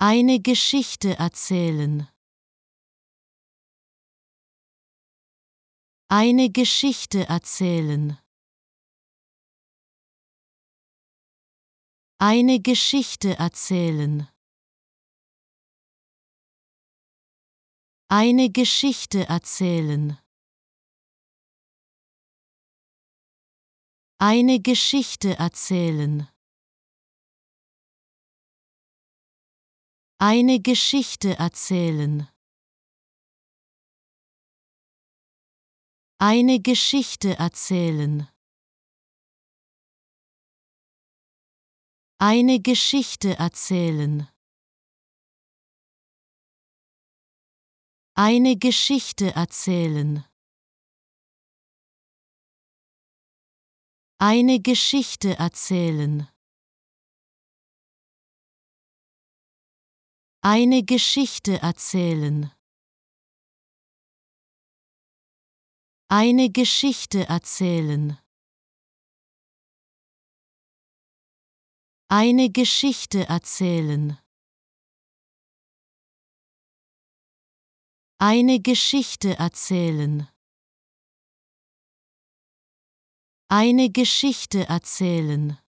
Eine Geschichte erzählen. Eine Geschichte erzählen. Eine Geschichte erzählen. Eine Geschichte erzählen. Eine Geschichte erzählen. Eine Geschichte erzählen. Eine Geschichte erzählen. Eine Geschichte erzählen. Eine Geschichte erzählen. Eine Geschichte erzählen. Eine Geschichte erzählen. Eine Geschichte erzählen. Eine Geschichte erzählen. Eine Geschichte erzählen. Eine Geschichte erzählen.